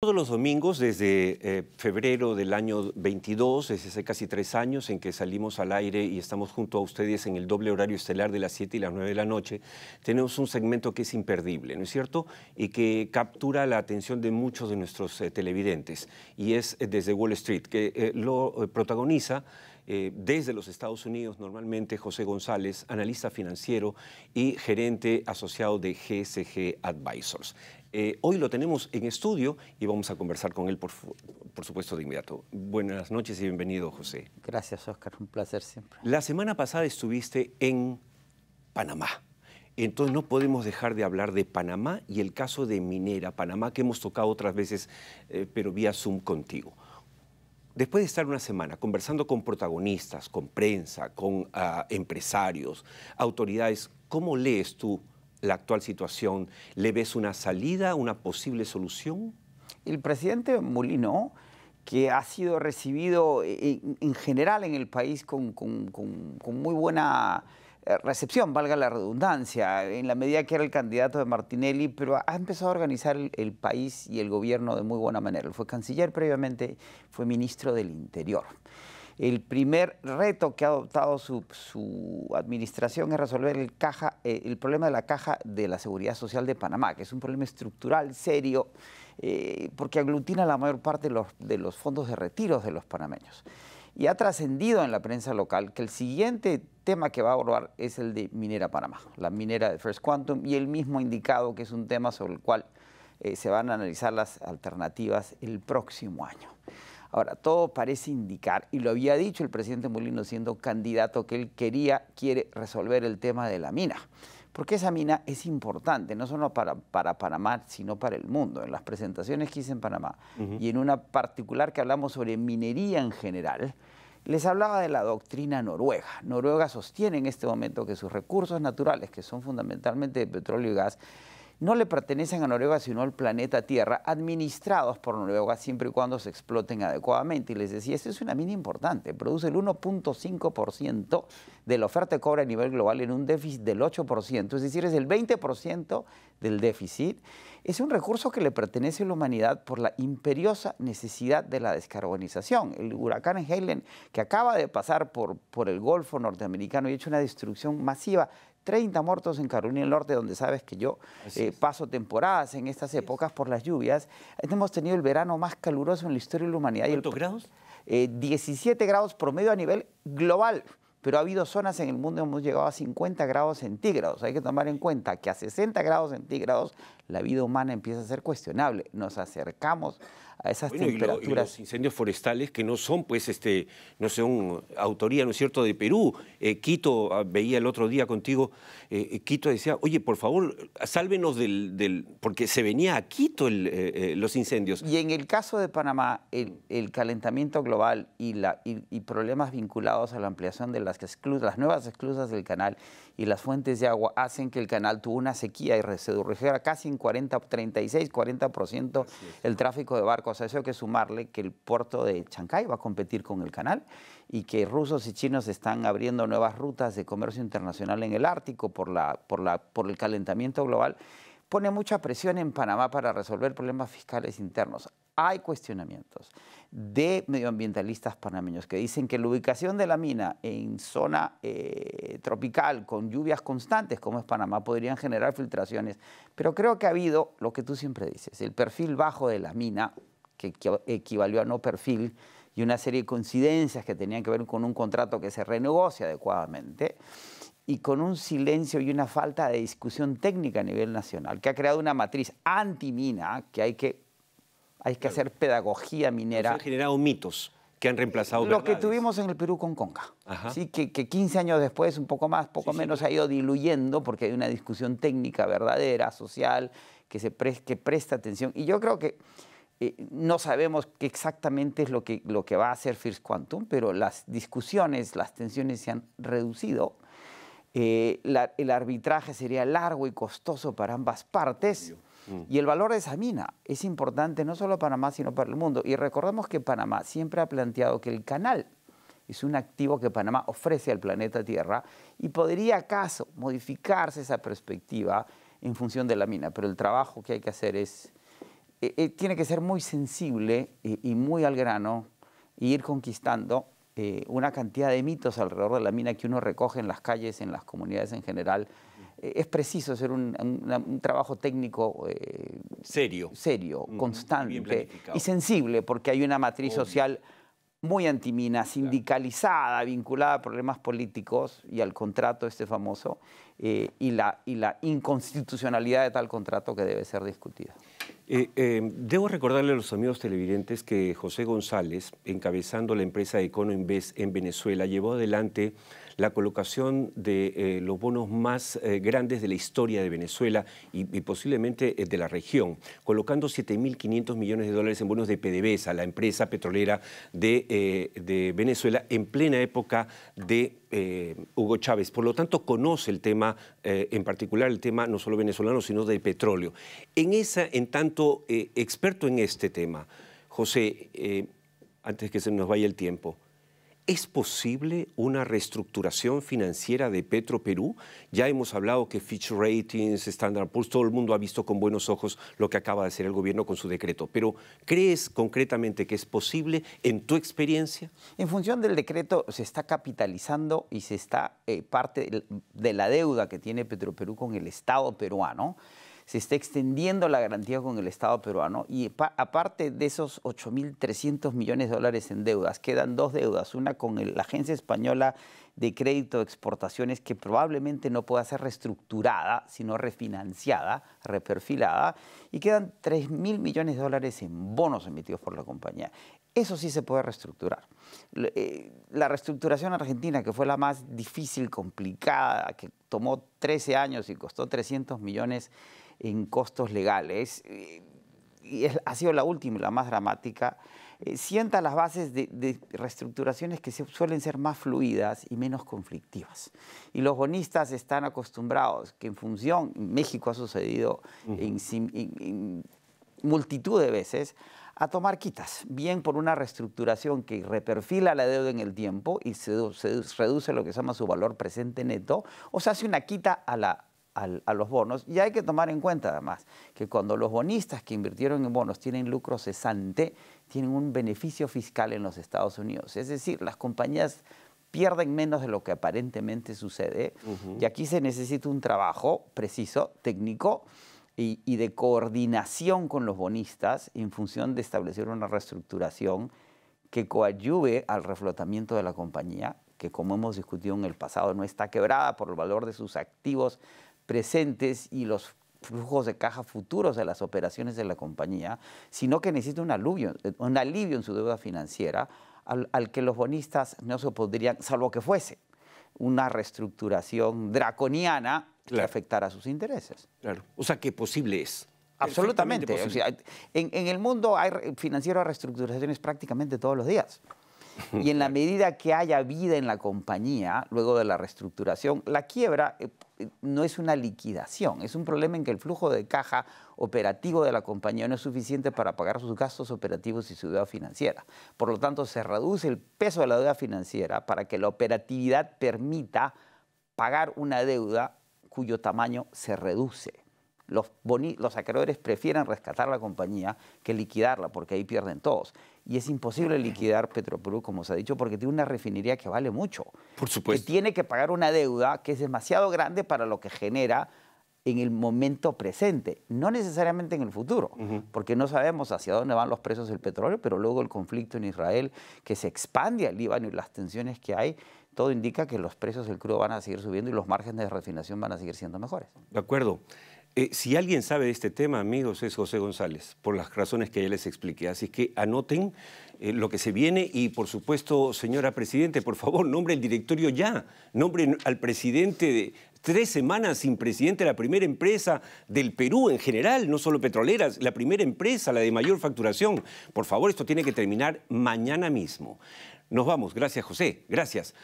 Todos los domingos desde eh, febrero del año 22, desde hace casi tres años en que salimos al aire y estamos junto a ustedes en el doble horario estelar de las 7 y las 9 de la noche, tenemos un segmento que es imperdible, ¿no es cierto? Y que captura la atención de muchos de nuestros eh, televidentes. Y es eh, desde Wall Street, que lo protagoniza desde los Estados Unidos normalmente José González, analista financiero y gerente asociado de GSG Advisors. Eh, hoy lo tenemos en estudio y vamos a conversar con él, por, supuesto, de inmediato. Buenas noches y bienvenido, José. Gracias, Oscar. Un placer siempre. La semana pasada estuviste en Panamá. Entonces no podemos dejar de hablar de Panamá y el caso de Minera, Panamá, que hemos tocado otras veces, eh, pero vía Zoom contigo. Después de estar una semana conversando con protagonistas, con prensa, con ah, empresarios, autoridades, ¿cómo lees tú la actual situación? ¿Le ves una salida, una posible solución? El presidente Molino, que ha sido recibido eh, eh, en, general en el país con, muy buena eh, recepción, valga la redundancia, en la medida que era el candidato de Martinelli, pero ha empezado a organizar el, país y el gobierno de muy buena manera. fue canciller previamente, fue ministro del Interior. El primer reto que ha adoptado su, administración es resolver eh, el, problema de la caja de la seguridad social de Panamá, que es un problema estructural, serio, eh, porque aglutina la mayor parte de los, fondos de retiros de los panameños. Y ha trascendido en la prensa local que el siguiente tema que va a abordar es el de Minera Panamá, la minera de First Quantum, y él mismo ha indicado que es un tema sobre el cual eh, se van a analizar las alternativas el próximo año. Ahora, todo parece indicar, y lo había dicho el presidente Molino siendo candidato, que él quería, quiere resolver el tema de la mina. Porque esa mina es importante, no solo para, para Panamá, sino para el mundo. En las presentaciones que hice en Panamá y en una particular que hablamos sobre minería en general, les hablaba de la doctrina noruega. Noruega sostiene en este momento que sus recursos naturales, que son fundamentalmente de petróleo y gas, no le pertenecen a Noruega sino al planeta Tierra, administrados por Noruega siempre y cuando se exploten adecuadamente. Y les decía, esto es una mina importante, produce el 1.5% de la oferta de cobre a nivel global en un déficit del 8%, es decir, es el 20% del déficit. Es un recurso que le pertenece a la humanidad por la imperiosa necesidad de la descarbonización. El huracán Helen, que acaba de pasar por, por el Golfo norteamericano y ha hecho una destrucción masiva, 30 muertos en Carolina del Norte, donde sabes que yo eh, paso temporadas en estas épocas por las lluvias. Hemos tenido el verano más caluroso en la historia de la humanidad. ¿Cuántos grados? 17 eh, grados promedio a nivel global pero ha habido zonas en el mundo donde hemos llegado a 50 grados centígrados. Hay que tomar en cuenta que a 60 grados centígrados la vida humana empieza a ser cuestionable. Nos acercamos a esas temperaturas. los incendios forestales que no son, pues, este, no son autoría, ¿no es cierto?, de Perú. Eh, Quito, ah, veía el otro día contigo, eh, eh, Quito decía, oye, por favor, sálvenos del... porque se venía a Quito los incendios. Y en el caso de Panamá, el, calentamiento global y, la, y, problemas vinculados a la ampliación de las, las nuevas esclusas del canal y las fuentes de agua hacen que el canal tuvo una sequía y se casi 40, 36, 40% el tráfico de barcos. A eso hay que sumarle que el puerto de Chancay va a competir con el canal y que rusos y chinos están abriendo nuevas rutas de comercio internacional en el Ártico por, la, por, la, por el calentamiento global pone mucha presión en Panamá para resolver problemas fiscales internos hay cuestionamientos de medioambientalistas panameños que dicen que la ubicación de la mina en zona eh, tropical con lluvias constantes como es Panamá podrían generar filtraciones, pero creo que ha habido lo que tú siempre dices, el perfil bajo de la mina, que equivalió a no perfil, y una serie de coincidencias que tenían que ver con un contrato que se renegocia adecuadamente y con un silencio y una falta de discusión técnica a nivel nacional, que ha creado una matriz antimina que hay que hay que hacer pedagogía minera. Se han generado mitos que han reemplazado Lo que tuvimos en el Perú con Conca. Que, 15 años después, un poco más, poco menos, ha ido diluyendo porque hay una discusión técnica verdadera, social, que, se presta atención. Y yo creo que eh, no sabemos qué exactamente es lo que, lo que va a hacer First Quantum, pero las discusiones, las tensiones se han reducido. Eh, el arbitraje sería largo y costoso para ambas partes. Mm. Y el valor de esa mina es importante no solo para Panamá, sino para el mundo. Y recordemos que Panamá siempre ha planteado que el canal es un activo que Panamá ofrece al planeta Tierra y podría acaso modificarse esa perspectiva en función de la mina. Pero el trabajo que hay que hacer es, eh, eh, tiene que ser muy sensible eh, y muy al grano e ir conquistando una cantidad de mitos alrededor de la mina que uno recoge en las calles, en las comunidades en general eh, es preciso hacer un, trabajo técnico eh, serio, serio constante y sensible, porque hay una matriz social muy antimina, sindicalizada, vinculada a problemas políticos y al contrato este famoso, eh, y, la, inconstitucionalidad de tal contrato que debe ser discutida. debo recordarle a los amigos televidentes que José González, encabezando la empresa Econo Invest en Venezuela, llevó adelante la colocación de eh, los bonos más eh, grandes de la historia de Venezuela y, posiblemente eh, de la región, colocando 7.500 millones de dólares en bonos de PDVSA, la empresa petrolera de, Venezuela, en plena época de Hugo Chávez. Por lo tanto, conoce el tema, en particular el tema no solo venezolano, sino de petróleo. En esa, en tanto experto en este tema, José, antes que se nos vaya el tiempo, ¿Es posible una reestructuración financiera de Petroperú? Ya hemos hablado que Fitch Ratings, Standard Poor's, todo el mundo ha visto con buenos ojos lo que acaba de hacer el gobierno con su decreto. Pero ¿crees concretamente que es posible en tu experiencia? En función del decreto se está capitalizando y se está eh, parte de la deuda que tiene Petroperú con el Estado peruano se está extendiendo la garantía con el Estado peruano y aparte de esos 8.300 millones de dólares en deudas, quedan dos deudas, una con la Agencia Española de Crédito de Exportaciones que probablemente no pueda ser reestructurada, sino refinanciada, reperfilada, y quedan 3.000 millones de dólares en bonos emitidos por la compañía. Eso sí se puede reestructurar. Eh, la reestructuración argentina, que fue la más difícil, complicada, que tomó 13 años y costó 300 millones en costos legales, eh, y ha sido la última y la más dramática, eh, sienta las bases de, reestructuraciones que suelen ser más fluidas y menos conflictivas. Y los bonistas están acostumbrados que en función, México ha sucedido en multitud de veces, a tomar quitas, bien por una reestructuración que reperfila la deuda en el tiempo y se, reduce lo que se llama su valor presente neto, o se hace una quita a la, a los bonos. Y hay que tomar en cuenta además que cuando los bonistas que invirtieron en bonos tienen lucro cesante, tienen un beneficio fiscal en los Estados Unidos. Es decir, las compañías pierden menos de lo que aparentemente sucede. Y aquí se necesita un trabajo preciso, técnico, y, de coordinación con los bonistas en función de establecer una reestructuración que coadyuve al reflotamiento de la compañía, que como hemos discutido en el pasado no está quebrada por el valor de sus activos presentes y los flujos de caja futuros de las operaciones de la compañía, sino que necesita un, alivio, eh, un alivio en su deuda financiera al, que los bonistas no se opondrían, salvo que fuese una reestructuración draconiana que afectara a sus intereses. Claro. O sea que posible es. Absolutamente. en, el mundo hay financieras reestructuraciones prácticamente todos los días. Y en la medida que haya vida en la compañía, luego de la reestructuración, la quiebra eh, eh, no es una liquidación, es un problema en que el flujo de caja operativo de la compañía no es suficiente para pagar sus gastos operativos y su deuda financiera. Por lo tanto, se reduce el peso de la deuda financiera para que la operatividad permita pagar una deuda cuyo tamaño se reduce. Los, acreedores prefieren rescatar la compañía que liquidarla, porque ahí pierden todos. Y es imposible liquidar Petroperú, como se ha dicho, porque tiene una refinería que vale mucho. Por Que tiene que pagar una deuda que es demasiado grande para lo que genera en el momento presente, no necesariamente en el futuro, porque no sabemos hacia dónde van los precios del petróleo, pero luego el conflicto en Israel que se expande al Líbano y las tensiones que hay todo indica que los precios del crudo van a seguir subiendo y los márgenes de refinación van a seguir siendo mejores. De acuerdo. Eh, si alguien sabe de este tema, amigos, es José González, por las razones que ya les expliqué. Así que anoten eh, lo que se viene y, por supuesto, señora Presidente, por favor, nombre el directorio ya. Nombre al presidente de tres semanas sin presidente la primera empresa del Perú en general, no solo petroleras, la primera empresa, la de mayor facturación. Por favor, esto tiene que terminar mañana mismo. Nos vamos. Gracias, José. Gracias.